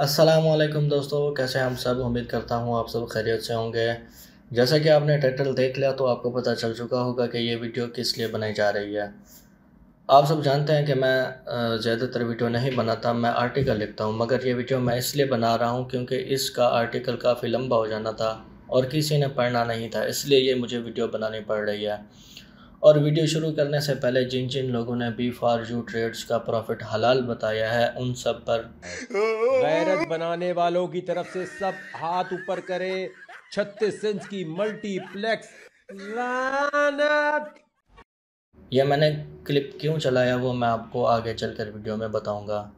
असलम दोस्तों कैसे हम सब उम्मीद करता हूँ आप सब खैरियत से होंगे जैसा कि आपने टाइटल देख लिया तो आपको पता चल चुका होगा कि ये वीडियो किस लिए बनाई जा रही है आप सब जानते हैं कि मैं ज़्यादातर वीडियो नहीं बनाता मैं आर्टिकल लिखता हूँ मगर ये वीडियो मैं इसलिए बना रहा हूँ क्योंकि इसका आर्टिकल काफ़ी लंबा हो जाना था और किसी ने पढ़ना नहीं था इसलिए ये मुझे वीडियो बनानी पड़ रही है और वीडियो शुरू करने से पहले जिन जिन लोगों ने बी फॉर यू ट्रेड्स का प्रॉफिट हलाल बताया है उन सब पर बनाने वालों की तरफ से सब हाथ ऊपर करे छत्तीस इंच की मल्टीप्लेक्स ये यह मैंने क्लिप क्यों चलाया वो मैं आपको आगे चलकर वीडियो में बताऊंगा